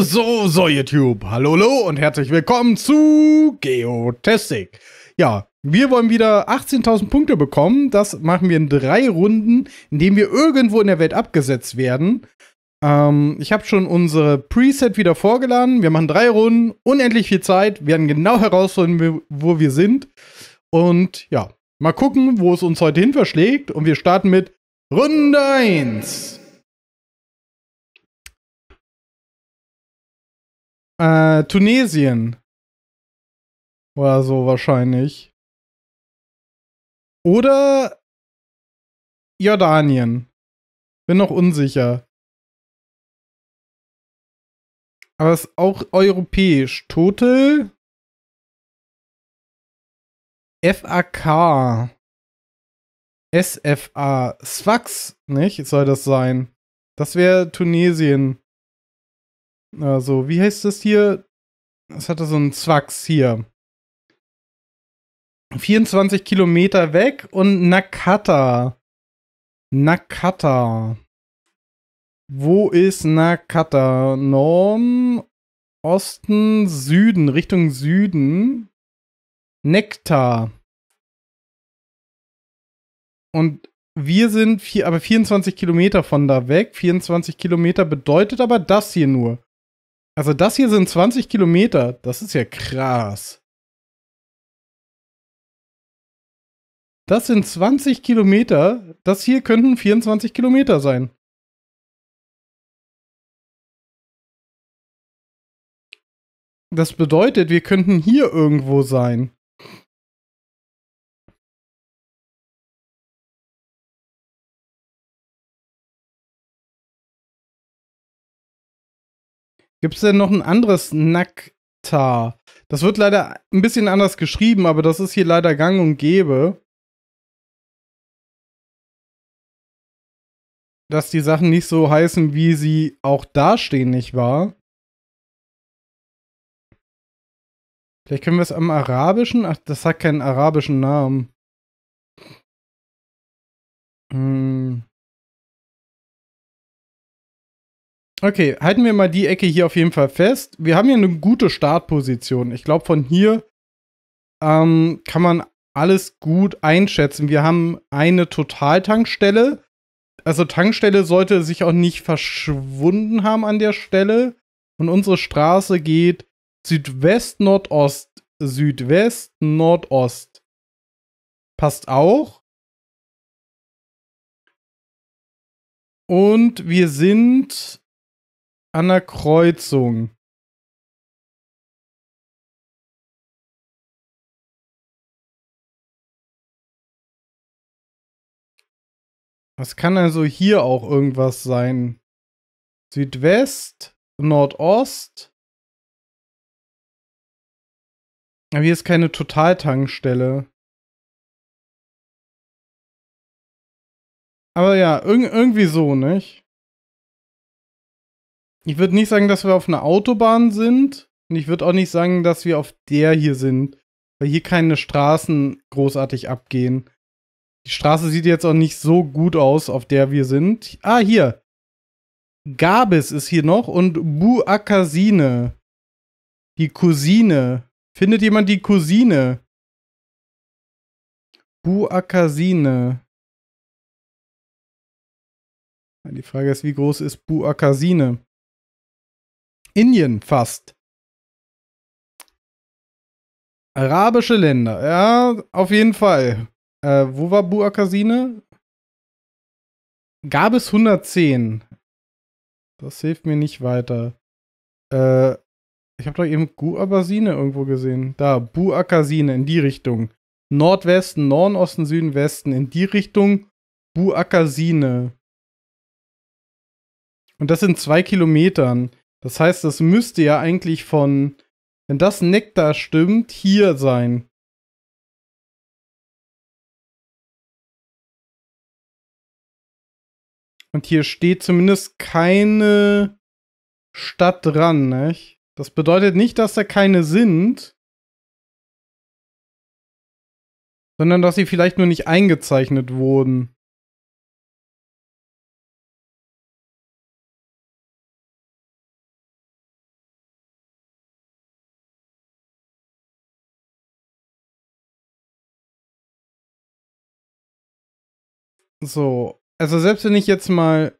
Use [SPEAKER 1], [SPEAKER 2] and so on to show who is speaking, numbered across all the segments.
[SPEAKER 1] So, so, YouTube. Hallo, hallo und herzlich willkommen zu Geotastic. Ja, wir wollen wieder 18.000 Punkte bekommen. Das machen wir in drei Runden, indem wir irgendwo in der Welt abgesetzt werden. Ähm, ich habe schon unsere Preset wieder vorgeladen. Wir machen drei Runden, unendlich viel Zeit, Wir werden genau herausfinden, wo wir sind. Und ja, mal gucken, wo es uns heute hin verschlägt. Und wir starten mit Runde 1.
[SPEAKER 2] Äh, Tunesien. Oder so wahrscheinlich. Oder Jordanien. Bin noch unsicher. Aber es ist auch europäisch. Total FAK. SFA.
[SPEAKER 1] Sfax, nicht? Soll das sein? Das wäre Tunesien. Also, wie heißt das hier? Das hatte so einen Zwacks hier. 24 Kilometer weg und Nakata. Nakata. Wo ist Nakata? Norden, Osten, Süden, Richtung Süden. Nektar. Und wir sind vier, aber 24 Kilometer von da weg. 24 Kilometer bedeutet aber das hier nur. Also das hier sind 20 Kilometer. Das ist ja krass. Das sind 20 Kilometer. Das hier könnten
[SPEAKER 2] 24 Kilometer sein. Das bedeutet, wir könnten hier irgendwo sein.
[SPEAKER 1] Gibt es denn noch ein anderes Nakta? Das wird leider ein bisschen anders geschrieben, aber das ist hier leider gang und gäbe.
[SPEAKER 2] Dass die Sachen nicht so heißen, wie sie auch dastehen, nicht wahr? Vielleicht können wir es am Arabischen. Ach, das hat keinen arabischen Namen. Hm.
[SPEAKER 1] Okay, halten wir mal die Ecke hier auf jeden Fall fest. Wir haben hier eine gute Startposition. Ich glaube, von hier ähm, kann man alles gut einschätzen. Wir haben eine Totaltankstelle. Also Tankstelle sollte sich auch nicht verschwunden haben an der Stelle. Und unsere Straße geht Südwest, Nordost, Südwest,
[SPEAKER 2] Nordost. Passt auch. Und wir sind an der Kreuzung. Das kann also hier auch irgendwas sein. Südwest, Nordost. Aber hier ist keine Totaltankstelle. Aber
[SPEAKER 1] ja, irg irgendwie so, nicht? Ich würde nicht sagen, dass wir auf einer Autobahn sind. Und ich würde auch nicht sagen, dass wir auf der hier sind. Weil hier keine Straßen großartig abgehen. Die Straße sieht jetzt auch nicht so gut aus, auf der wir sind. Ah, hier. Gabis ist hier noch und Buakasine. Die Cousine. Findet jemand die Cousine?
[SPEAKER 2] Buakasine. Die Frage ist, wie groß ist Buakasine? Indien fast. Arabische Länder,
[SPEAKER 1] ja, auf jeden Fall. Äh, wo war Buakasine? Gab es 110. Das hilft mir nicht weiter. Äh, ich habe doch eben Guabasine irgendwo gesehen. Da, Buakasine in die Richtung. Nordwesten, Nordosten, Süden, Westen. In die Richtung Buakasine. Und das sind zwei Kilometern. Das heißt, das müsste ja eigentlich von, wenn das Nektar stimmt, hier sein. Und hier steht zumindest keine Stadt dran, nicht? Das bedeutet nicht, dass da keine sind,
[SPEAKER 2] sondern dass sie vielleicht nur nicht eingezeichnet wurden. So, also
[SPEAKER 1] selbst wenn ich jetzt mal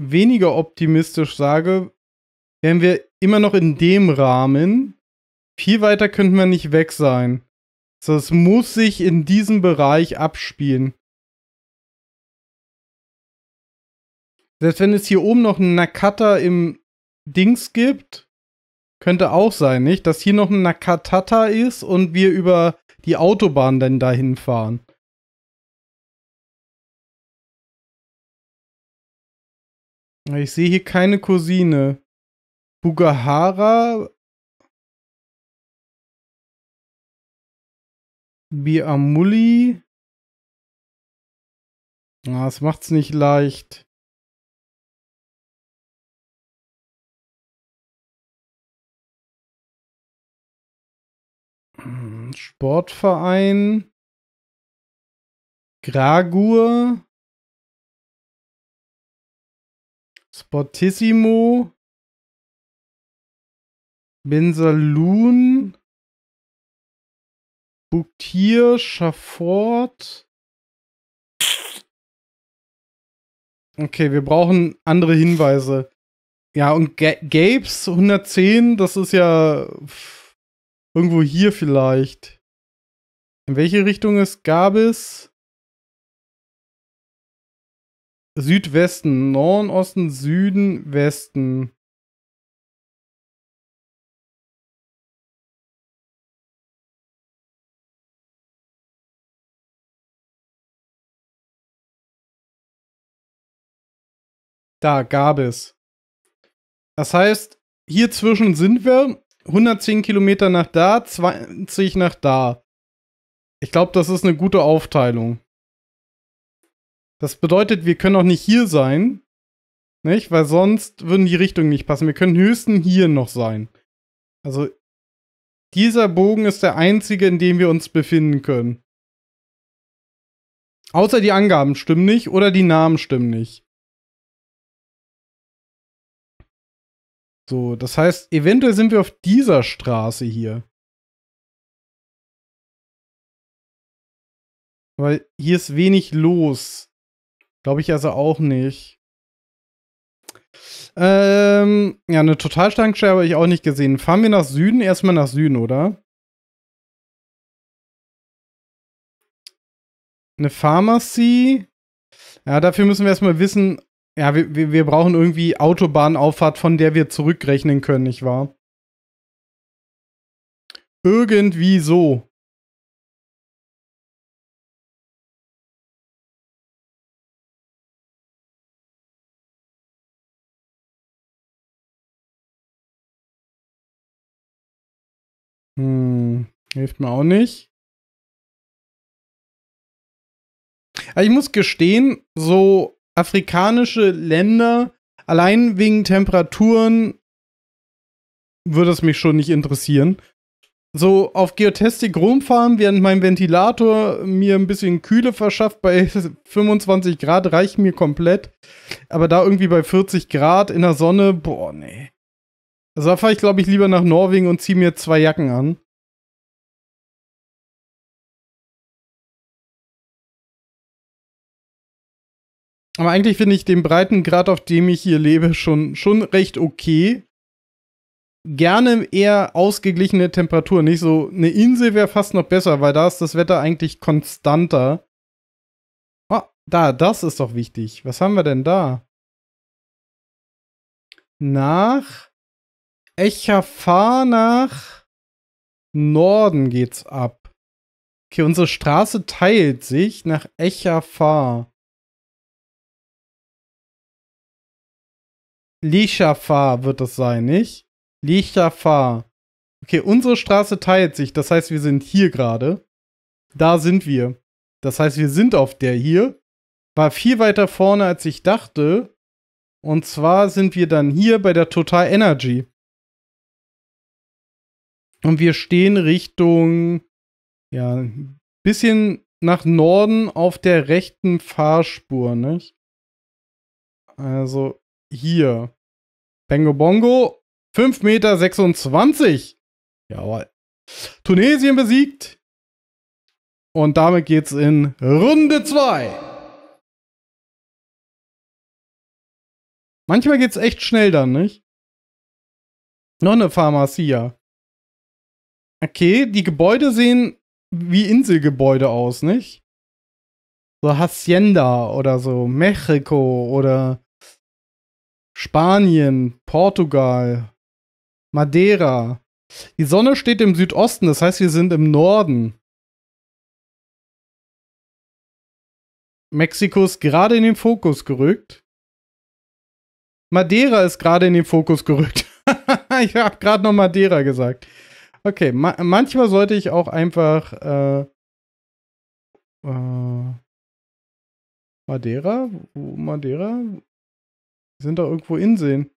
[SPEAKER 1] weniger optimistisch sage, wären wir immer noch in dem Rahmen. Viel weiter könnten wir nicht weg sein. So, es muss sich in diesem Bereich abspielen. Selbst wenn es hier oben noch einen Nakata im Dings gibt, könnte auch sein, nicht? Dass hier noch ein Nakatata ist und wir über die Autobahn dann dahin fahren.
[SPEAKER 2] Ich sehe hier keine Cousine. Bugahara. Biamuli. Ah, das macht's nicht leicht. Hm, Sportverein. Gragur. Sportissimo. Bensaloon.
[SPEAKER 1] Buktir, Schafort. Okay, wir brauchen andere Hinweise. Ja, und G Gapes 110, das ist ja irgendwo hier vielleicht.
[SPEAKER 2] In welche Richtung ist Gabis? Südwesten, Norden, Osten, Süden, Westen.
[SPEAKER 1] Da gab es. Das heißt, hier zwischen sind wir 110 Kilometer nach da, 20 nach da. Ich glaube, das ist eine gute Aufteilung. Das bedeutet, wir können auch nicht hier sein, nicht? Weil sonst würden die Richtungen nicht passen. Wir können höchstens hier noch sein. Also dieser Bogen ist der einzige, in dem wir uns befinden können. Außer die Angaben stimmen nicht oder die Namen
[SPEAKER 2] stimmen nicht. So, das heißt, eventuell sind wir auf dieser Straße hier.
[SPEAKER 1] Weil hier ist wenig los. Glaube ich also auch nicht. Ähm, ja, eine Totaltankstelle habe ich auch nicht gesehen. Fahren wir nach Süden? Erstmal nach Süden, oder? Eine Pharmacy. Ja, dafür müssen wir erstmal wissen. Ja, wir, wir brauchen irgendwie Autobahnauffahrt, von der wir zurückrechnen können, nicht wahr? Irgendwie so.
[SPEAKER 2] Hm, hilft mir auch nicht. Aber ah, ich muss gestehen, so
[SPEAKER 1] afrikanische Länder, allein wegen Temperaturen, würde es mich schon nicht interessieren. So auf Geotestik rumfahren, während mein Ventilator mir ein bisschen Kühle verschafft, bei 25 Grad reicht mir komplett. Aber da irgendwie bei 40 Grad in der Sonne, boah, nee. Also da fahre ich, glaube ich, lieber nach Norwegen und ziehe mir zwei Jacken an. Aber eigentlich finde ich den breiten Grad, auf dem ich hier lebe, schon, schon recht okay. Gerne eher ausgeglichene Temperatur. Nicht so eine Insel wäre fast noch besser, weil da ist das Wetter eigentlich konstanter. Oh, da, das ist doch wichtig.
[SPEAKER 2] Was haben wir denn da? Nach
[SPEAKER 1] Echer nach Norden geht's ab. Okay, unsere Straße teilt sich nach Echer fahr. wird das sein, nicht? Lishafa. Okay, unsere Straße teilt sich. Das heißt, wir sind hier gerade. Da sind wir. Das heißt, wir sind auf der hier. War viel weiter vorne, als ich dachte. Und zwar sind wir dann hier bei der Total Energy. Und wir stehen Richtung, ja, ein bisschen nach Norden auf der rechten Fahrspur, nicht? Also hier. Bengo Bongo, 5,26 Meter. Jawohl. Tunesien besiegt. Und damit geht's in Runde 2.
[SPEAKER 2] Manchmal geht's echt schnell dann, nicht?
[SPEAKER 1] Noch eine Pharmacia. Okay, die Gebäude sehen wie Inselgebäude aus, nicht? So Hacienda oder so, Mexiko oder Spanien, Portugal, Madeira. Die Sonne steht im Südosten, das heißt, wir sind im Norden.
[SPEAKER 2] Mexiko ist gerade in den Fokus
[SPEAKER 1] gerückt. Madeira ist gerade in den Fokus gerückt. ich habe gerade noch Madeira gesagt. Okay, ma manchmal sollte ich auch einfach äh, äh, Madeira? Wo,
[SPEAKER 2] Madeira? Sind da irgendwo Inseln.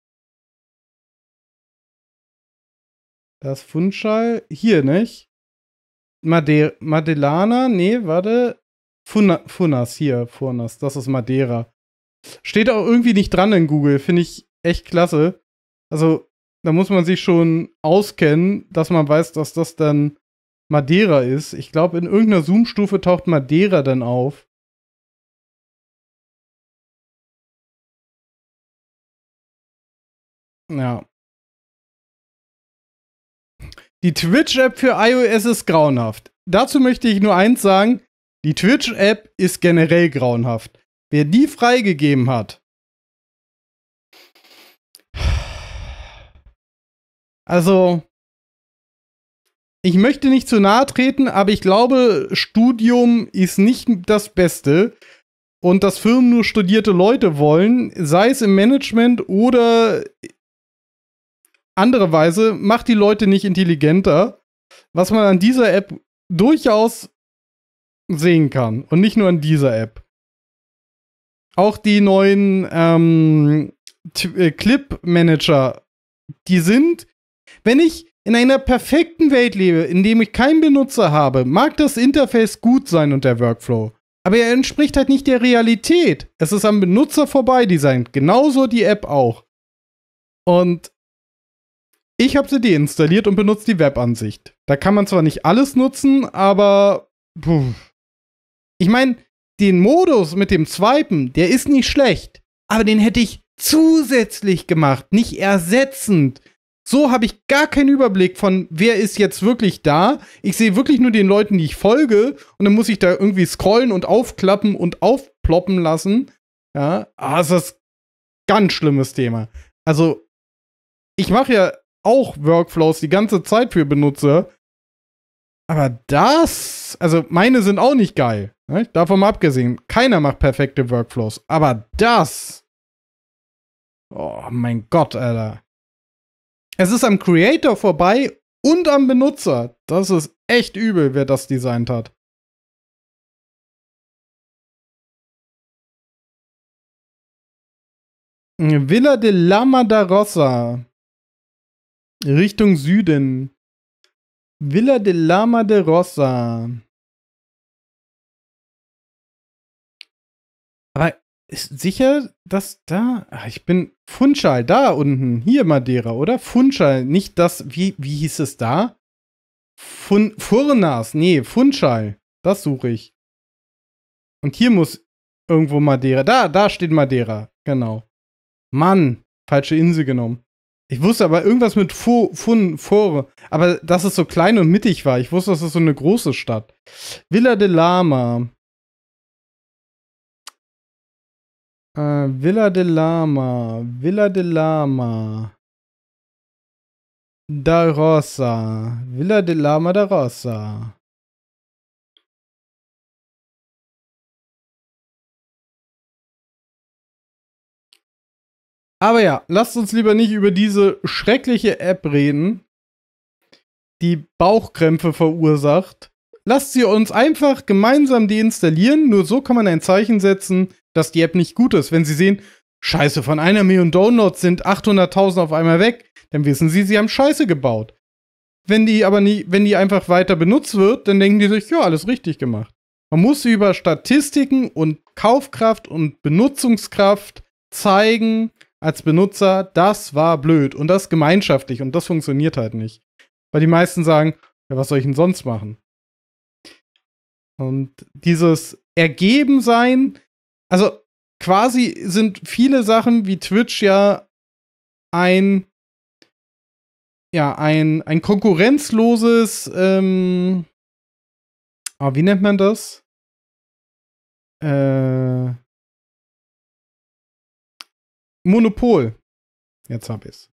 [SPEAKER 1] Das Funchal. Hier, nicht? Made Madelana? Nee, warte. Funa Funas, hier, Funas, Das ist Madeira. Steht auch irgendwie nicht dran in Google. Finde ich echt klasse. Also, da muss man sich schon auskennen, dass man weiß, dass das dann Madeira ist. Ich glaube, in irgendeiner Zoom-Stufe taucht Madeira dann auf. Ja. Die Twitch-App für iOS ist grauenhaft. Dazu möchte ich nur eins sagen. Die Twitch-App ist generell grauenhaft. Wer die freigegeben hat, Also, ich möchte nicht zu nahe treten, aber ich glaube, Studium ist nicht das Beste. Und dass Firmen nur studierte Leute wollen, sei es im Management oder andere Weise, macht die Leute nicht intelligenter. Was man an dieser App durchaus sehen kann. Und nicht nur an dieser App. Auch die neuen ähm, äh, Clip-Manager, die sind wenn ich in einer perfekten Welt lebe, in dem ich keinen Benutzer habe, mag das Interface gut sein und der Workflow. Aber er entspricht halt nicht der Realität. Es ist am Benutzer vorbei designt. Genauso die App auch. Und ich habe sie deinstalliert und benutze die Webansicht. Da kann man zwar nicht alles nutzen, aber. Puh. Ich meine, den Modus mit dem Swipen, der ist nicht schlecht. Aber den hätte ich zusätzlich gemacht, nicht ersetzend. So habe ich gar keinen Überblick von, wer ist jetzt wirklich da. Ich sehe wirklich nur den Leuten, die ich folge. Und dann muss ich da irgendwie scrollen und aufklappen und aufploppen lassen. Ja, ah, ist ein ganz schlimmes Thema. Also, ich mache ja auch Workflows die ganze Zeit für Benutzer. Aber das, also meine sind auch nicht geil. Ne? Davon mal abgesehen, keiner macht perfekte Workflows. Aber das. Oh mein Gott, Alter. Es ist am Creator vorbei und am Benutzer. Das ist echt übel, wer das designt hat.
[SPEAKER 2] Villa de Lama da Rossa. Richtung Süden. Villa de Lama de Rossa. ist sicher,
[SPEAKER 1] dass da. Ach, ich bin Funchal, da unten. Hier Madeira, oder? Funchal, nicht das. Wie, wie hieß es da? Fun, Furnas, nee, Funchal. Das suche ich. Und hier muss irgendwo Madeira. Da, da steht Madeira. Genau. Mann, falsche Insel genommen. Ich wusste aber irgendwas mit Fu, Fun, Fore. Aber dass es so klein und mittig war. Ich wusste, das ist so eine große Stadt. Villa de Lama. Äh, Villa de Lama, Villa de Lama. Da Rosa, Villa de Lama da Rosa. Aber ja, lasst uns lieber nicht über diese schreckliche App reden, die Bauchkrämpfe verursacht Lasst sie uns einfach gemeinsam deinstallieren. Nur so kann man ein Zeichen setzen, dass die App nicht gut ist. Wenn sie sehen, Scheiße, von einer Million Downloads sind 800.000 auf einmal weg, dann wissen sie, sie haben Scheiße gebaut. Wenn die aber nie, wenn die einfach weiter benutzt wird, dann denken die sich, ja, alles richtig gemacht. Man muss über Statistiken und Kaufkraft und Benutzungskraft zeigen als Benutzer, das war blöd und das gemeinschaftlich und das funktioniert halt nicht. Weil die meisten sagen, ja, was soll ich denn sonst machen? Und dieses Ergebensein, also quasi sind viele Sachen wie Twitch ja ein, ja, ein, ein konkurrenzloses, ähm,
[SPEAKER 2] oh, wie nennt man das? Äh, Monopol. Jetzt hab ich's.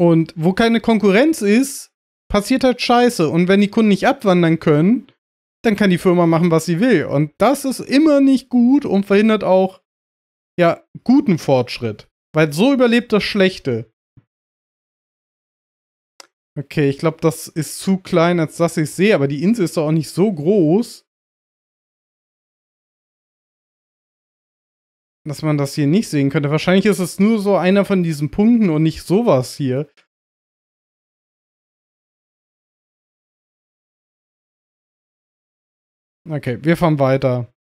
[SPEAKER 2] Und
[SPEAKER 1] wo keine Konkurrenz ist, passiert halt Scheiße. Und wenn die Kunden nicht abwandern können, dann kann die Firma machen, was sie will. Und das ist immer nicht gut und verhindert auch, ja, guten Fortschritt. Weil so überlebt das Schlechte. Okay, ich glaube, das ist zu klein, als dass ich sehe, aber die Insel ist doch auch nicht
[SPEAKER 2] so groß. dass man das hier nicht sehen könnte. Wahrscheinlich ist es nur so einer von diesen Punkten und nicht sowas hier.
[SPEAKER 1] Okay, wir fahren weiter.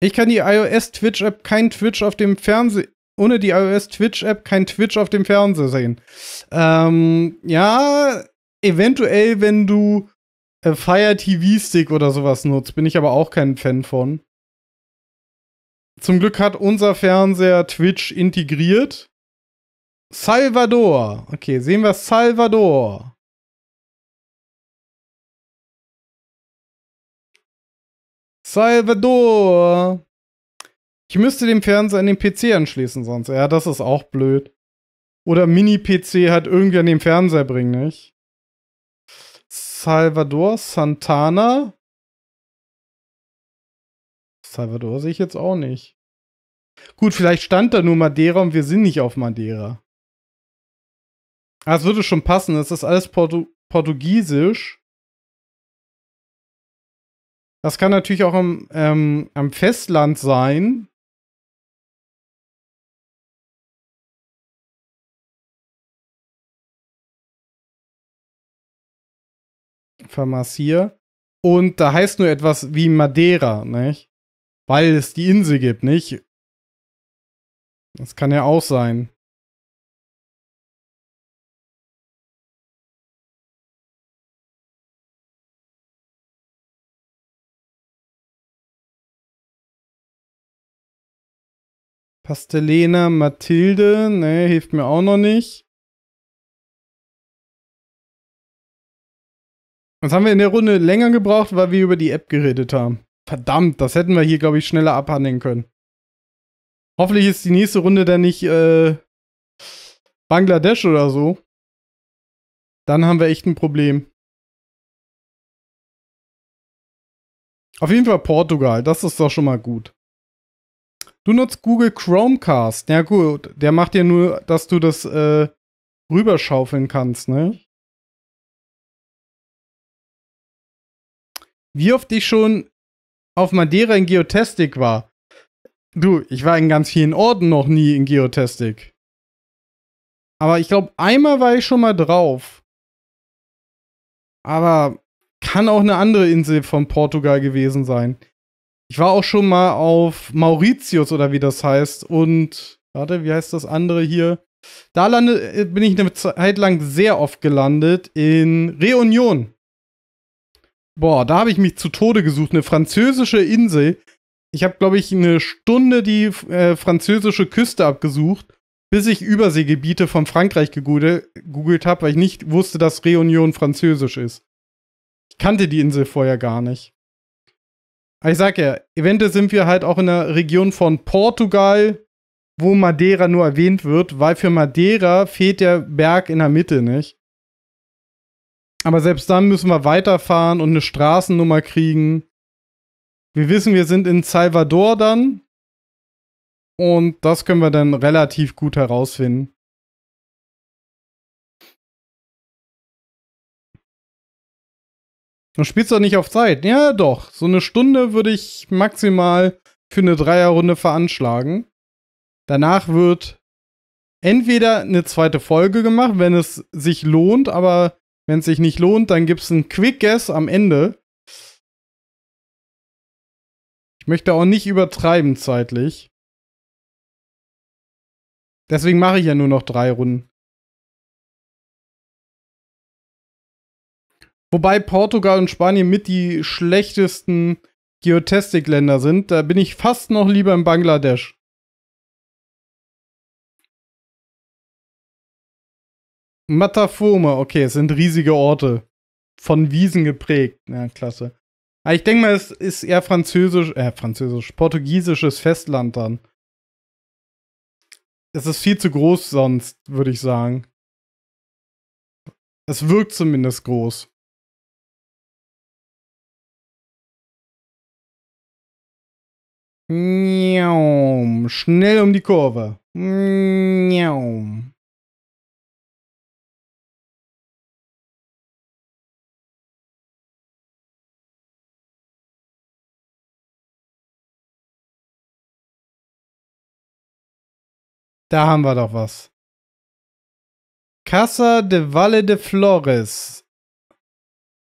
[SPEAKER 1] Ich kann die iOS Twitch App kein Twitch auf dem Fernseher ohne die iOS Twitch App kein Twitch auf dem Fernseher sehen. Ähm, ja, eventuell, wenn du äh, Fire TV Stick oder sowas nutzt, bin ich aber auch kein Fan von. Zum Glück hat unser Fernseher Twitch integriert. Salvador. Okay, sehen wir Salvador.
[SPEAKER 2] Salvador.
[SPEAKER 1] Ich müsste den Fernseher an den PC anschließen sonst. Ja, das ist auch blöd. Oder Mini-PC hat irgendwie an den Fernseher bringen, nicht? Salvador Santana. Salvador sehe ich jetzt auch nicht. Gut, vielleicht stand da nur Madeira und wir sind nicht auf Madeira. Das ah, würde schon passen. Das ist alles Portu Portugiesisch.
[SPEAKER 2] Das kann natürlich auch am, ähm, am Festland sein.
[SPEAKER 1] Pharmazie. Und da heißt nur etwas wie Madeira, nicht? Weil es die Insel gibt, nicht? Das kann ja auch sein.
[SPEAKER 2] Pastelena Mathilde, ne, hilft mir auch noch nicht. Das
[SPEAKER 1] haben wir in der Runde länger gebraucht, weil wir über die App geredet haben. Verdammt, das hätten wir hier, glaube ich, schneller abhandeln können. Hoffentlich ist die nächste Runde dann nicht äh,
[SPEAKER 2] Bangladesch oder so. Dann haben wir echt ein Problem.
[SPEAKER 1] Auf jeden Fall Portugal, das ist doch schon mal gut. Du nutzt Google Chromecast. Ja gut, der macht ja nur, dass du das äh, rüberschaufeln kannst, ne? Wie oft ich schon auf Madeira in Geotastic war. Du, ich war in ganz vielen Orten noch nie in Geotastic. Aber ich glaube, einmal war ich schon mal drauf. Aber kann auch eine andere Insel von Portugal gewesen sein. Ich war auch schon mal auf Mauritius oder wie das heißt. Und, warte, wie heißt das andere hier? Da lande, äh, bin ich eine Zeit lang sehr oft gelandet in Reunion boah, da habe ich mich zu Tode gesucht. Eine französische Insel. Ich habe, glaube ich, eine Stunde die äh, französische Küste abgesucht, bis ich Überseegebiete von Frankreich gegoogelt habe, weil ich nicht wusste, dass Réunion französisch ist. Ich kannte die Insel vorher gar nicht. Aber ich sag ja, eventuell sind wir halt auch in der Region von Portugal, wo Madeira nur erwähnt wird, weil für Madeira fehlt der Berg in der Mitte nicht. Aber selbst dann müssen wir weiterfahren und eine Straßennummer kriegen. Wir wissen, wir sind in Salvador dann. Und das können wir dann relativ gut herausfinden. Du spielst doch nicht auf Zeit. Ja, doch. So eine Stunde würde ich maximal für eine Dreierrunde veranschlagen. Danach wird entweder eine zweite Folge gemacht, wenn es sich lohnt, aber wenn es sich nicht lohnt, dann gibt es ein Quick Guess am Ende. Ich möchte auch nicht übertreiben
[SPEAKER 2] zeitlich. Deswegen mache ich ja nur noch drei
[SPEAKER 1] Runden. Wobei Portugal und Spanien mit die schlechtesten Geotastic-Länder sind. Da bin ich fast noch lieber in Bangladesch. Mataforme, okay, es sind riesige Orte. Von Wiesen geprägt. Ja, klasse. Aber ah, ich denke mal, es ist eher französisch, äh, französisch, portugiesisches Festland dann. Es ist viel zu groß sonst, würde
[SPEAKER 2] ich sagen. Es wirkt zumindest groß. Miaum. Schnell um die Kurve. Miaum. Da haben wir doch was. Casa de Valle de Flores.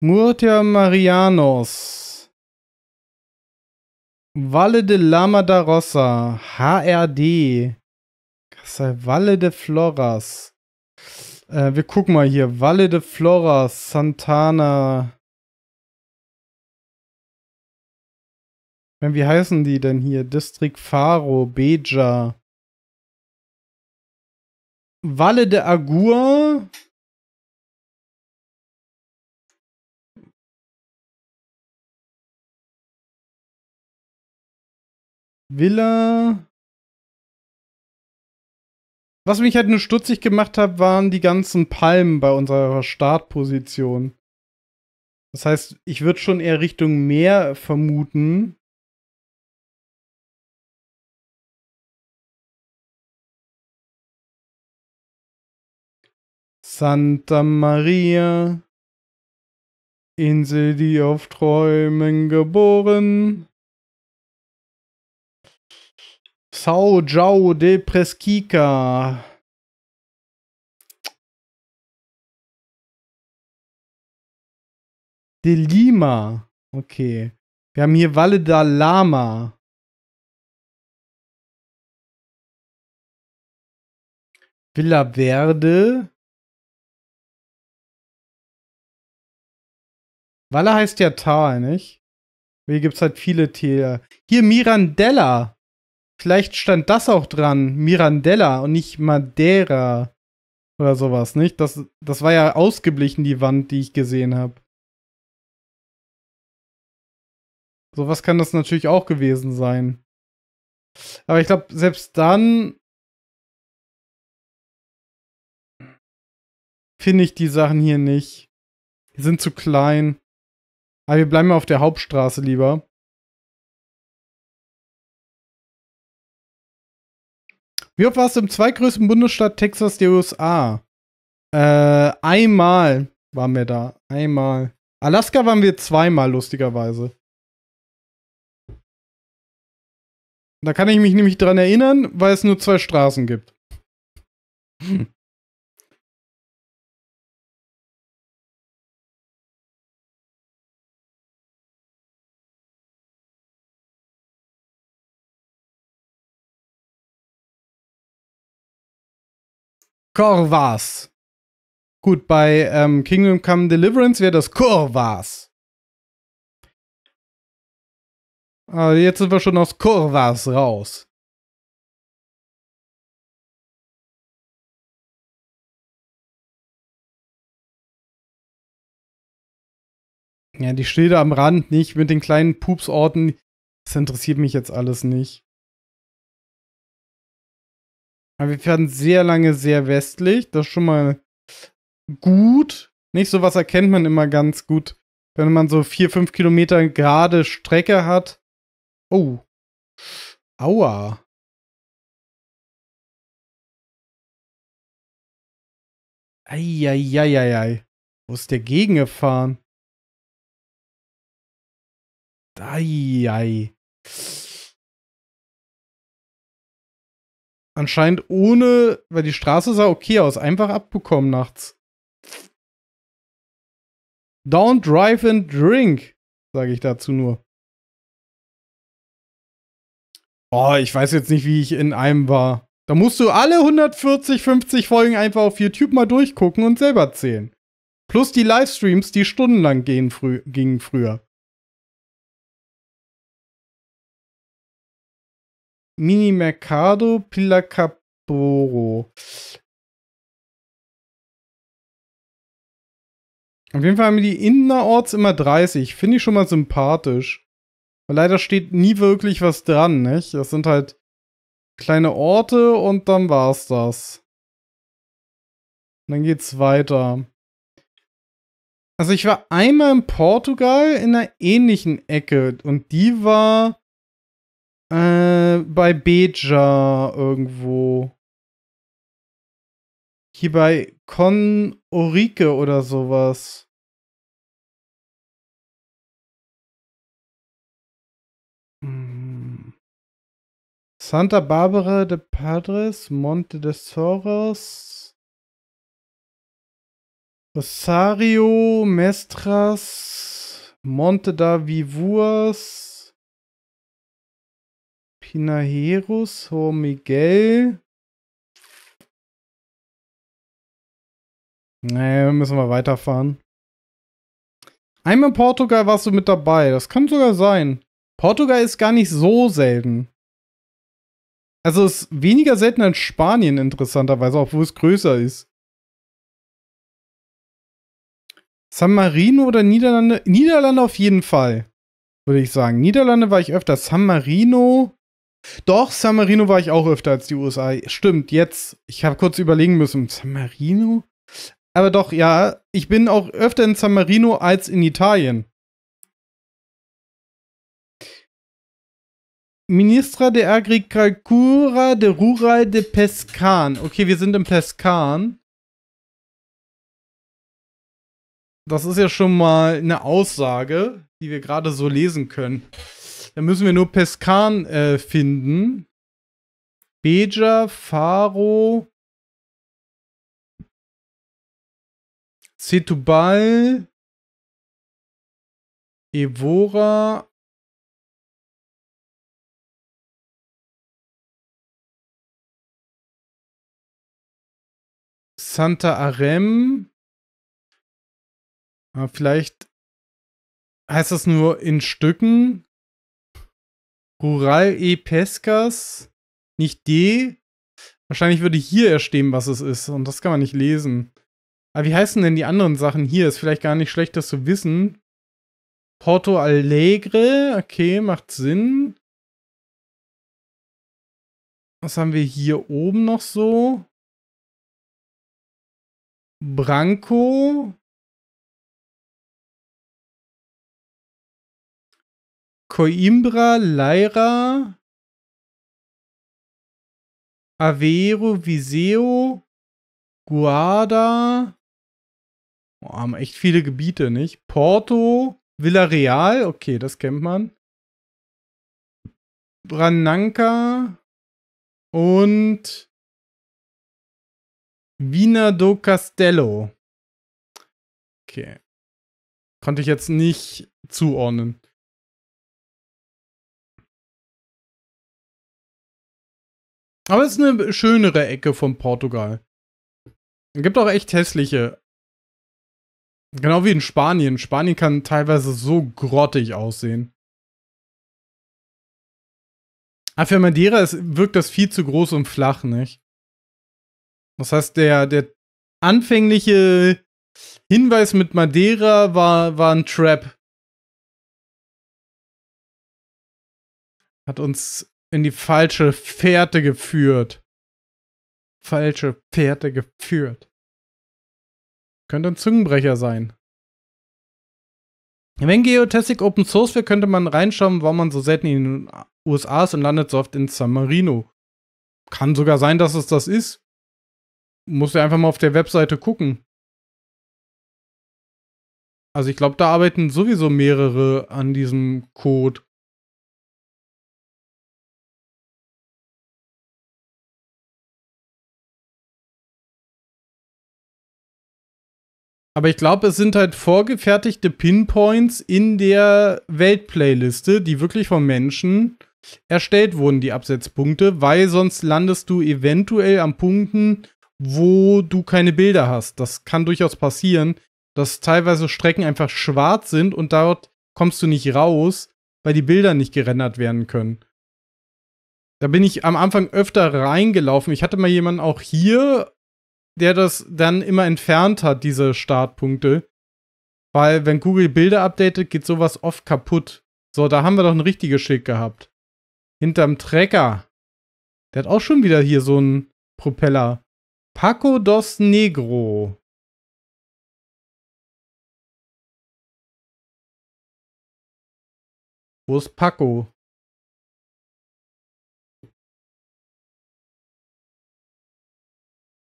[SPEAKER 2] Murtia
[SPEAKER 1] Marianos. Valle de Lama da Rosa. HRD. Casa Valle de Flores. Äh, wir gucken mal hier. Valle de Flores. Santana. Wie heißen die denn hier?
[SPEAKER 2] District Faro, Beja. Valle de Agur.
[SPEAKER 1] Villa. Was mich halt nur stutzig gemacht hat, waren die ganzen Palmen bei unserer Startposition. Das heißt, ich würde schon eher Richtung Meer vermuten.
[SPEAKER 2] Santa Maria,
[SPEAKER 1] Insel, die auf Träumen geboren. Sao João de Presquica.
[SPEAKER 2] De Lima. Okay. Wir haben hier Valle da Lama. Villa Verde.
[SPEAKER 1] Walla heißt ja Tal, nicht? Hier gibt es halt viele Tiere. Hier Mirandella. Vielleicht stand das auch dran. Mirandella und nicht Madeira. Oder sowas, nicht? Das, das war ja ausgeblichen, die Wand, die ich gesehen habe. Sowas kann das natürlich auch gewesen sein.
[SPEAKER 2] Aber ich glaube, selbst dann finde ich die Sachen hier nicht. Die sind zu klein. Aber wir bleiben auf der Hauptstraße lieber.
[SPEAKER 1] Wie oft warst du im zweitgrößten Bundesstaat Texas der USA? Äh, einmal waren wir da. Einmal. Alaska waren wir zweimal, lustigerweise.
[SPEAKER 2] Da kann ich mich nämlich dran erinnern, weil es nur zwei Straßen gibt. Hm.
[SPEAKER 1] Corvas. Gut, bei ähm, Kingdom Come Deliverance wäre das Corvas. Aber ah, jetzt sind wir schon aus Corvas raus. Ja, die Schilder am Rand nicht mit den kleinen Pupsorten. Das interessiert mich jetzt alles nicht. Aber wir fahren sehr lange sehr westlich. Das ist schon mal gut. Nicht so was erkennt man immer ganz gut, wenn man so vier, fünf Kilometer gerade Strecke hat. Oh.
[SPEAKER 2] Aua. Eieieiei. Wo ist der gegengefahren? Eiei. Anscheinend ohne, weil die Straße sah okay aus, einfach abbekommen nachts. Don't drive and
[SPEAKER 1] drink, sage ich dazu nur. Boah, ich weiß jetzt nicht, wie ich in einem war. Da musst du alle 140, 50 Folgen einfach auf YouTube mal durchgucken und selber zählen. Plus die Livestreams, die stundenlang gehen frü
[SPEAKER 2] gingen früher. Mini Mercado Pilacaporo.
[SPEAKER 1] Auf jeden Fall haben die innerorts immer 30. Finde ich schon mal sympathisch. Weil leider steht nie wirklich was dran, nicht? Das sind halt kleine Orte und dann war's das. Und dann geht's weiter. Also ich war einmal in Portugal in einer ähnlichen Ecke und die war äh, bei Beja irgendwo. Hier bei Con Orike oder sowas.
[SPEAKER 2] Hm.
[SPEAKER 1] Santa Barbara de Padres, Monte de Soros, Rosario, Mestras, Monte da Vivuas, Pinaheros, Ho Miguel. Nee, müssen wir weiterfahren. Einmal in Portugal warst du mit dabei. Das kann sogar sein. Portugal ist gar nicht so selten. Also ist weniger selten als Spanien, interessanterweise, obwohl es größer ist. San Marino oder Niederlande? Niederlande auf jeden Fall, würde ich sagen. Niederlande war ich öfter. San Marino doch, San Marino war ich auch öfter als die USA. Stimmt, jetzt. Ich habe kurz überlegen müssen. San Marino? Aber doch, ja. Ich bin auch öfter in San Marino als in Italien. Ministra de Agricultura de Rural de Pescan. Okay, wir sind im Pescan. Das ist ja schon mal eine Aussage, die wir gerade so lesen können. Dann müssen wir nur Peskan äh, finden. Beja, Faro,
[SPEAKER 2] Setubal, Evora, Santa Arem. Ja, ah, vielleicht
[SPEAKER 1] heißt das nur in Stücken. Rural e Pescas, nicht D. Wahrscheinlich würde hier erstehen, was es ist. Und das kann man nicht lesen. Aber wie heißen denn die anderen Sachen hier? Ist vielleicht gar nicht schlecht, das zu wissen. Porto Alegre, okay, macht Sinn.
[SPEAKER 2] Was haben wir hier oben noch so? Branco, Coimbra, Leira, Aveiro, Viseo,
[SPEAKER 1] Guarda. Oh, haben echt viele Gebiete, nicht? Porto, Villarreal, okay, das kennt man. Brananca
[SPEAKER 2] und Vina do Castello. Okay. Konnte ich jetzt nicht zuordnen.
[SPEAKER 1] Aber es ist eine schönere Ecke von Portugal. Es gibt auch echt hässliche. Genau wie in Spanien. Spanien kann teilweise
[SPEAKER 2] so grottig aussehen. Aber für
[SPEAKER 1] Madeira ist, wirkt das viel zu groß und flach, nicht? Das heißt, der, der anfängliche Hinweis mit Madeira war, war ein Trap.
[SPEAKER 2] Hat uns in die falsche Fährte geführt. Falsche Fährte geführt.
[SPEAKER 1] Könnte ein Zungenbrecher sein. Wenn Geotastic Open Source wäre, könnte man reinschauen, warum man so selten in den USA ist und landet so oft in San Marino. Kann sogar sein, dass es das ist. Muss ja einfach mal
[SPEAKER 2] auf der Webseite gucken. Also ich glaube, da arbeiten sowieso mehrere an diesem Code.
[SPEAKER 1] Aber ich glaube, es sind halt vorgefertigte Pinpoints in der Weltplayliste, die wirklich von Menschen erstellt wurden, die Absetzpunkte, weil sonst landest du eventuell an Punkten, wo du keine Bilder hast. Das kann durchaus passieren, dass teilweise Strecken einfach schwarz sind und dort kommst du nicht raus, weil die Bilder nicht gerendert werden können. Da bin ich am Anfang öfter reingelaufen. Ich hatte mal jemanden auch hier der das dann immer entfernt hat, diese Startpunkte. Weil, wenn Google Bilder updatet, geht sowas oft kaputt. So, da haben wir doch ein richtiges Schick gehabt. Hinterm Trecker. Der hat auch schon wieder hier so einen Propeller. Paco dos
[SPEAKER 2] Negro. Wo ist Paco?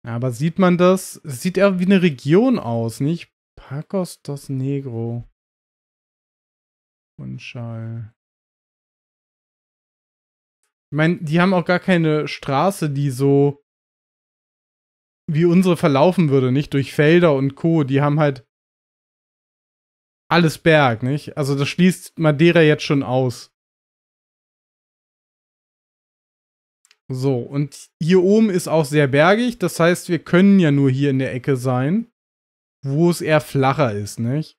[SPEAKER 2] Aber sieht man das? Es sieht eher wie eine Region aus, nicht? Pacos dos Negro. Unschall. Ich
[SPEAKER 1] meine, die haben auch gar keine Straße, die so wie unsere verlaufen würde, nicht? Durch Felder und Co. Die haben halt alles Berg, nicht? Also das schließt Madeira jetzt schon aus. So, und hier oben ist auch sehr bergig. Das heißt, wir können ja nur hier in der Ecke sein, wo es eher flacher ist, nicht?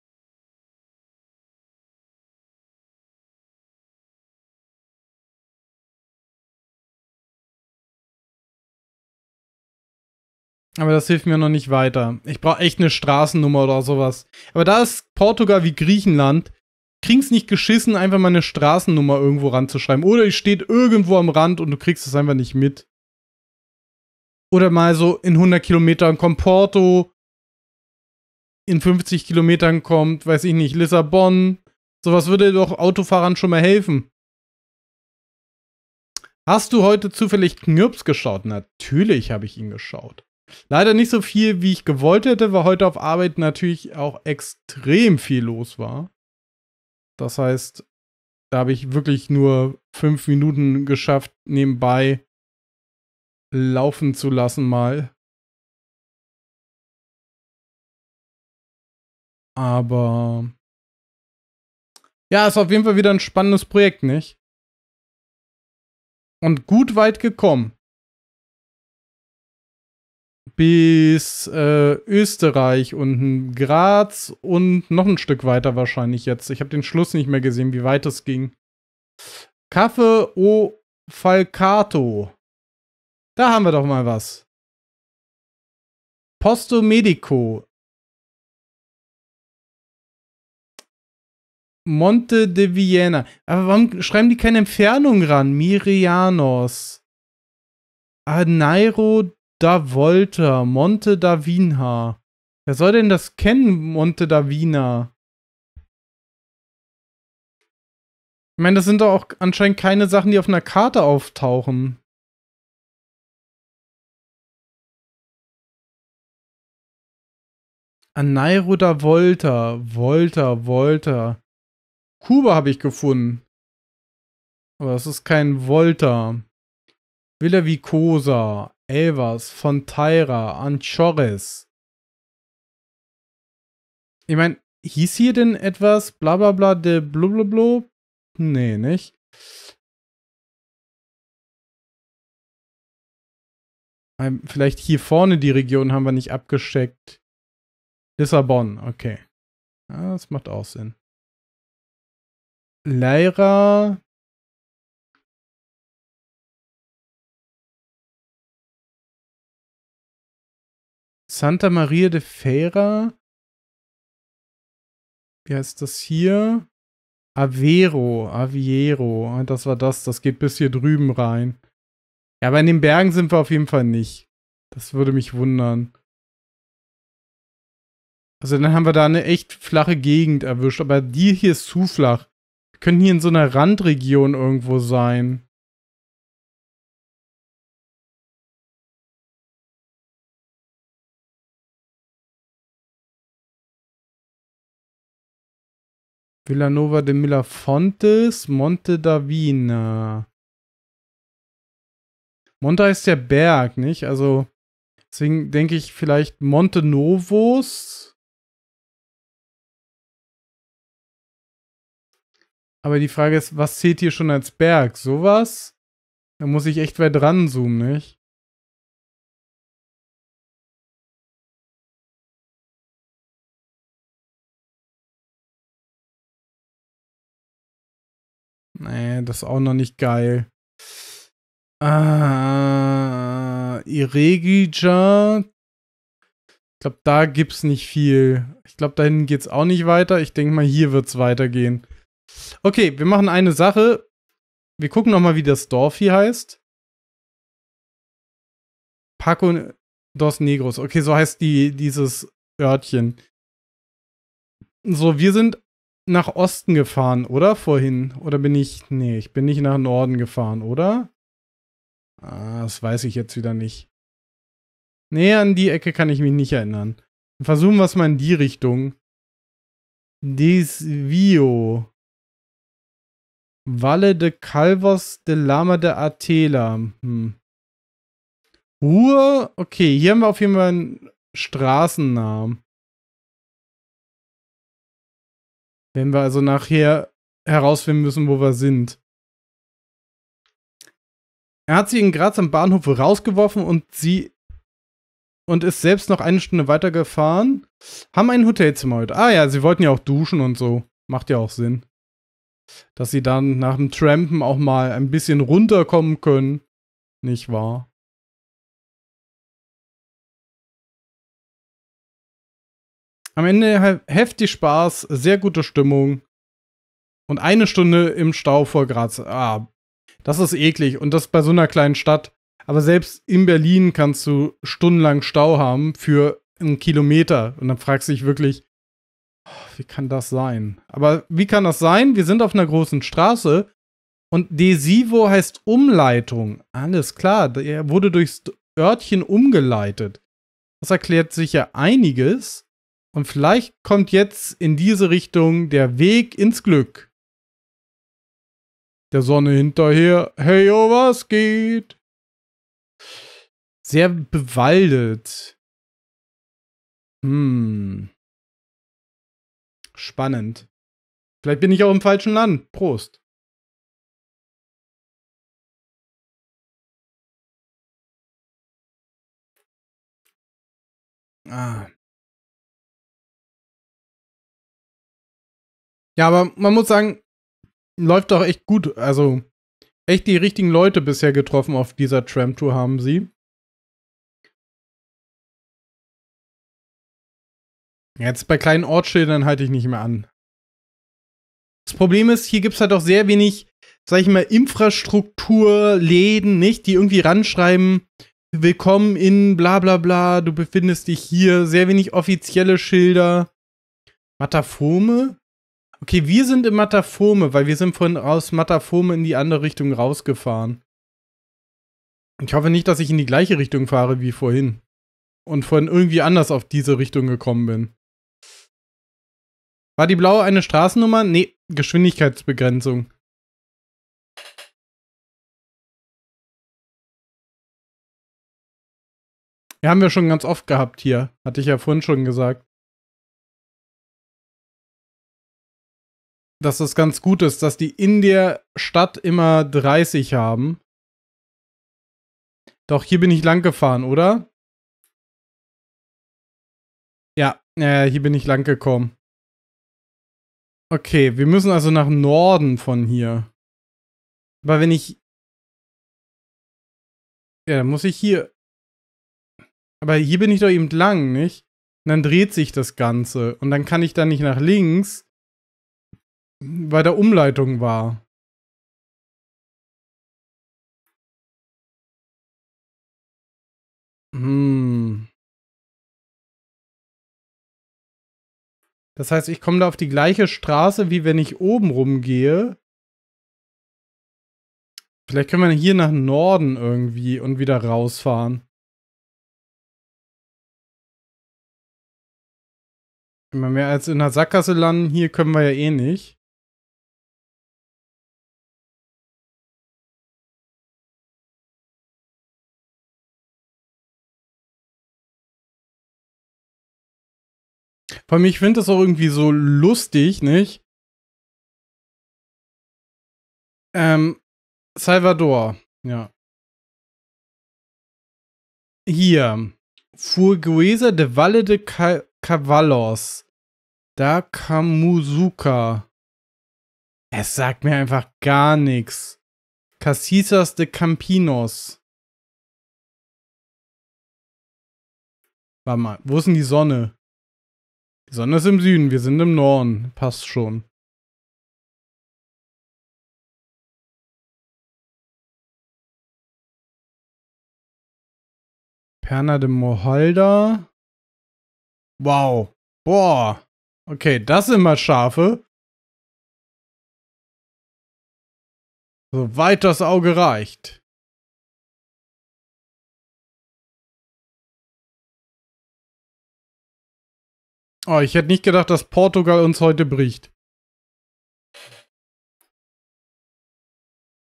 [SPEAKER 2] Aber das hilft mir noch
[SPEAKER 1] nicht weiter. Ich brauche echt eine Straßennummer oder sowas. Aber da ist Portugal wie Griechenland kriegen's nicht geschissen, einfach mal eine Straßennummer irgendwo ranzuschreiben. Oder ich steht irgendwo am Rand und du kriegst es einfach nicht mit. Oder mal so in 100 Kilometern kommt Porto, in 50 Kilometern kommt, weiß ich nicht, Lissabon. Sowas würde doch Autofahrern schon mal helfen. Hast du heute zufällig Knirps geschaut? Natürlich habe ich ihn geschaut. Leider nicht so viel, wie ich gewollt hätte, weil heute auf Arbeit natürlich auch extrem viel los war. Das heißt, da habe ich wirklich nur fünf Minuten geschafft, nebenbei laufen zu lassen mal.
[SPEAKER 2] Aber ja, ist auf jeden Fall wieder ein spannendes Projekt, nicht?
[SPEAKER 1] Und gut weit gekommen bis äh, Österreich und Graz und noch ein Stück weiter wahrscheinlich jetzt. Ich habe den Schluss nicht mehr gesehen, wie weit es ging. Café o Falcato. Da haben wir doch mal was. Posto Medico. Monte de Vienna. Aber warum schreiben die keine Entfernung ran? Mirianos. Anairo da Volta, Monte da Vinha. Wer soll denn das kennen, Monte da Vina? Ich meine, das sind doch auch anscheinend keine Sachen, die auf einer Karte
[SPEAKER 2] auftauchen.
[SPEAKER 1] Anairo da Volta, Volta, Volta. Kuba habe ich gefunden. Aber das ist kein Volta. Villa Vicosa, Elvas, Fonteira, Anchores. Ich meine, hieß hier denn etwas
[SPEAKER 2] blablabla de blablabla? Nee, nicht. Ähm, vielleicht hier vorne die Region haben wir nicht abgesteckt. Lissabon, okay. Ja, das macht auch Sinn. Leira,
[SPEAKER 1] Santa Maria de Feira. Wie heißt das hier? Avero, Aviero. Ah, das war das. Das geht bis hier drüben rein. Ja, aber in den Bergen sind wir auf jeden Fall nicht. Das würde mich wundern. Also dann haben wir da eine echt flache Gegend erwischt. Aber die hier ist zu flach. Wir können hier in so einer Randregion irgendwo sein. Villanova de Milafontes, Monte Davina. Monte heißt der Berg, nicht? Also, deswegen denke ich vielleicht
[SPEAKER 2] Monte Novos. Aber die Frage ist, was zählt hier schon als Berg? Sowas? Da muss ich echt weit ranzoomen, nicht?
[SPEAKER 1] Nee, das ist auch noch nicht geil. Ah, Iregija. Ich glaube, da gibt's nicht viel. Ich glaube, da dahin geht's auch nicht weiter. Ich denke mal, hier wird's weitergehen. Okay, wir machen eine Sache. Wir gucken noch mal, wie das Dorf hier heißt. Paco dos Negros. Okay, so heißt die, dieses Örtchen. So, wir sind nach Osten gefahren, oder? Vorhin. Oder bin ich. Nee, ich bin nicht nach Norden gefahren, oder? Ah, das weiß ich jetzt wieder nicht. Nee, an die Ecke kann ich mich nicht erinnern. Versuchen wir es mal in die Richtung. Desvio. Valle de Calvos de Lama de Atela. Hm. Ruhe. Okay, hier haben wir auf jeden Fall einen
[SPEAKER 2] Straßennamen. Wenn wir also
[SPEAKER 1] nachher herausfinden müssen, wo wir sind. Er hat sie in Graz am Bahnhof rausgeworfen und sie und ist selbst noch eine Stunde weitergefahren. Haben ein Hotelzimmer heute. Ah ja, sie wollten ja auch duschen und so. Macht ja auch Sinn. Dass sie dann nach dem Trampen auch mal ein bisschen runterkommen
[SPEAKER 2] können. Nicht wahr?
[SPEAKER 1] Am Ende heftig Spaß, sehr gute Stimmung. Und eine Stunde im Stau vor Graz. Ah, das ist eklig. Und das bei so einer kleinen Stadt. Aber selbst in Berlin kannst du stundenlang Stau haben für einen Kilometer. Und dann fragst du dich wirklich, oh, wie kann das sein? Aber wie kann das sein? Wir sind auf einer großen Straße und Desivo heißt Umleitung. Alles klar, er wurde durchs Örtchen umgeleitet. Das erklärt sicher einiges. Und vielleicht kommt jetzt in diese Richtung der Weg ins Glück. Der Sonne hinterher, hey, oh, was
[SPEAKER 2] geht? Sehr bewaldet. Hm. Spannend. Vielleicht bin ich auch im falschen Land. Prost. Ah. Ja, aber
[SPEAKER 1] man muss sagen, läuft doch echt gut. Also, echt die richtigen Leute bisher getroffen auf dieser Tram-Tour haben sie. Jetzt bei kleinen Ortsschildern halte ich nicht mehr an. Das Problem ist, hier gibt es halt auch sehr wenig, sag ich mal, Infrastruktur, Läden, nicht, die irgendwie ranschreiben, willkommen in bla bla bla, du befindest dich hier, sehr wenig offizielle Schilder. Mataphome? Okay, wir sind in Mataphome, weil wir sind von aus Mataphome in die andere Richtung rausgefahren. Ich hoffe nicht, dass ich in die gleiche Richtung fahre wie vorhin. Und von irgendwie anders auf diese Richtung gekommen bin. War die blaue eine Straßennummer?
[SPEAKER 2] Nee, Geschwindigkeitsbegrenzung. Ja, haben wir schon ganz oft gehabt hier. Hatte ich ja vorhin schon gesagt.
[SPEAKER 1] dass das ganz gut ist, dass die in der Stadt immer 30 haben. Doch, hier bin ich lang gefahren, oder?
[SPEAKER 2] Ja, äh, hier bin ich lang gekommen. Okay, wir müssen also nach Norden von hier. Aber wenn ich...
[SPEAKER 1] Ja, dann muss ich hier... Aber hier bin ich doch eben lang, nicht? Und dann dreht sich das Ganze. Und dann kann ich da nicht nach links,
[SPEAKER 2] bei der Umleitung war. Hm. Das heißt, ich komme da auf die gleiche Straße, wie wenn ich oben rumgehe. Vielleicht können wir hier nach Norden irgendwie und wieder rausfahren. Immer mehr als in der Sackgasse landen, hier können wir ja eh nicht. Vor allem, ich finde das auch irgendwie so lustig, nicht? Ähm, Salvador, ja. Hier. Furguesa de
[SPEAKER 1] Valle de Cavallos. Da Kamuzuka. Es sagt mir einfach gar nichts. Casisas de
[SPEAKER 2] Campinos. Warte mal, wo ist denn die Sonne? Besonders im Süden, wir sind im Norden. Passt schon. Perna de Mohalda. Wow. Boah. Okay, das sind mal Schafe. Soweit das Auge reicht. Oh, ich hätte nicht gedacht, dass Portugal uns heute bricht.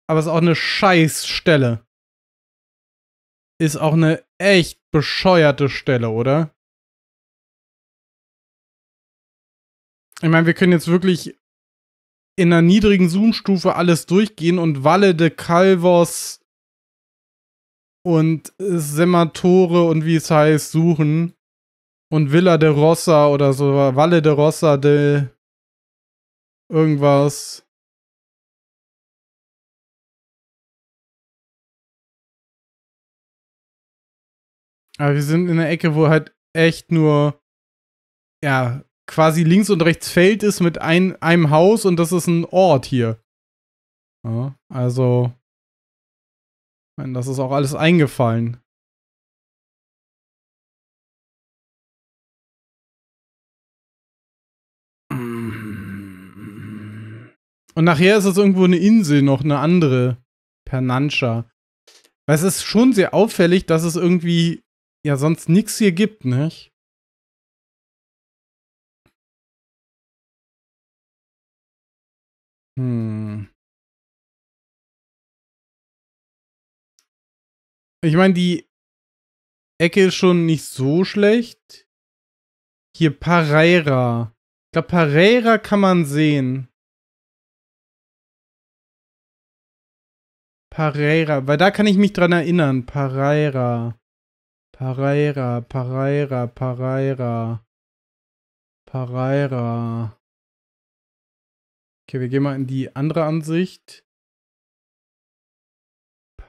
[SPEAKER 2] Aber es ist auch eine Scheißstelle. Ist auch eine echt bescheuerte Stelle, oder? Ich meine, wir können jetzt wirklich
[SPEAKER 1] in einer niedrigen Zoom-Stufe alles durchgehen und Valle de Calvos und Sematore und wie es heißt, suchen und Villa de Rossa oder so, Valle de Rossa de
[SPEAKER 2] irgendwas. Aber wir sind in der Ecke, wo halt echt
[SPEAKER 1] nur, ja, quasi links und rechts Feld ist mit ein, einem Haus und das ist ein Ort hier. Ja, also,
[SPEAKER 2] ich meine, das ist auch alles eingefallen.
[SPEAKER 1] Und nachher ist es irgendwo eine Insel noch, eine andere Pernancha. Weil es ist schon sehr auffällig, dass es irgendwie ja sonst nichts hier gibt, nicht?
[SPEAKER 2] Hm.
[SPEAKER 1] Ich meine, die Ecke ist schon nicht so schlecht. Hier Pareira. Ich glaube, Pareira kann man sehen.
[SPEAKER 2] Pareira, weil da kann
[SPEAKER 1] ich mich dran erinnern. Pareira. Pareira, Pareira, Pareira. Pareira.
[SPEAKER 2] Okay, wir gehen mal in die andere Ansicht.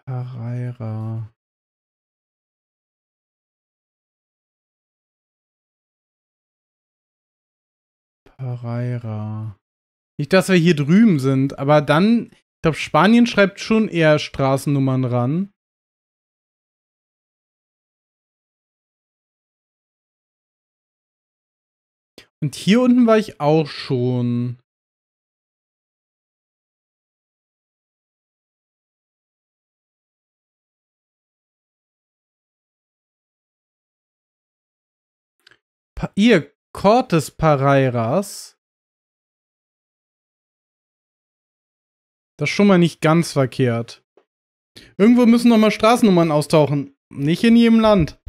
[SPEAKER 2] Pareira.
[SPEAKER 1] Pareira. Nicht, dass wir hier drüben sind, aber dann ich glaube, Spanien schreibt schon eher Straßennummern ran.
[SPEAKER 2] Und hier unten war ich auch schon. ihr Cortes Pareiras.
[SPEAKER 1] Das ist schon mal nicht ganz verkehrt. Irgendwo müssen nochmal Straßennummern austauchen. Nicht in jedem Land.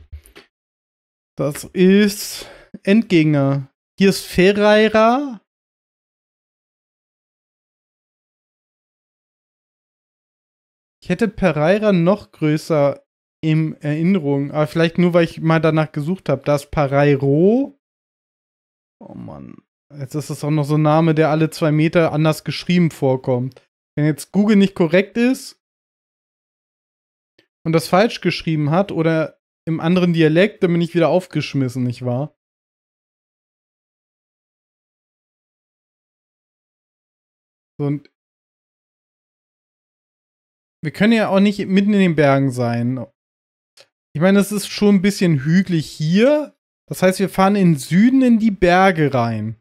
[SPEAKER 1] Das ist Endgegner. Hier ist Ferreira.
[SPEAKER 2] Ich hätte Pereira noch
[SPEAKER 1] größer in Erinnerung. Aber vielleicht nur, weil ich mal danach gesucht habe. Da ist Pareiro. Oh Mann. Jetzt ist das auch noch so ein Name, der alle zwei Meter anders geschrieben vorkommt wenn jetzt Google nicht korrekt ist und das falsch geschrieben hat oder im anderen Dialekt, dann bin ich wieder aufgeschmissen, nicht
[SPEAKER 2] wahr? und wir können ja auch nicht mitten in den
[SPEAKER 1] Bergen sein. Ich meine, es ist schon ein bisschen hügelig hier. Das heißt, wir fahren in Süden in die Berge rein.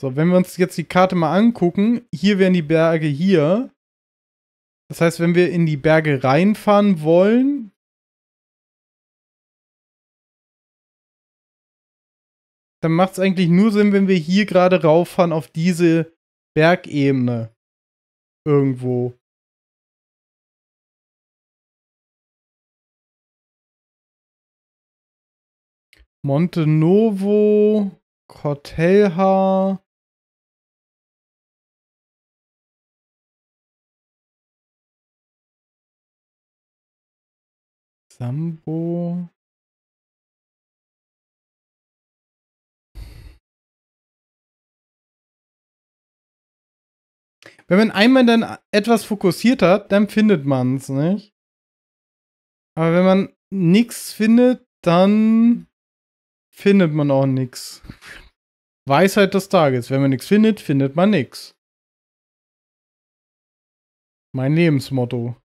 [SPEAKER 1] So, wenn wir uns jetzt die Karte mal angucken, hier wären die Berge hier. Das heißt, wenn wir in die Berge reinfahren
[SPEAKER 2] wollen, dann macht es eigentlich nur Sinn, wenn wir hier gerade rauffahren auf diese Bergebene. Irgendwo. Monte Novo, Cortelha. Sambo.
[SPEAKER 1] Wenn man einmal dann etwas fokussiert hat, dann findet man es, nicht? Aber wenn man nichts findet, dann findet man auch nichts. Weisheit des Tages. Wenn man nichts findet, findet man nichts.
[SPEAKER 2] Mein Lebensmotto.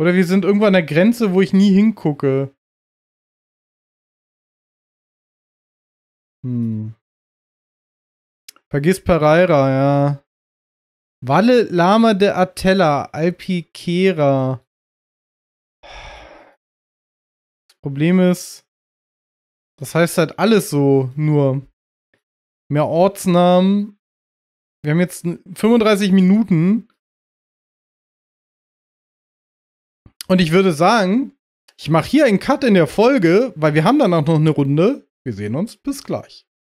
[SPEAKER 2] Oder wir sind irgendwo an der Grenze, wo ich nie hingucke. Hm. Vergiss Pereira, ja. Walle Lama de Atella, Alpiquera. Das Problem ist, das heißt halt alles so nur. Mehr Ortsnamen. Wir
[SPEAKER 1] haben jetzt 35 Minuten Und ich würde sagen, ich mache hier einen Cut in der Folge, weil wir haben danach noch eine Runde.
[SPEAKER 2] Wir sehen uns. Bis gleich.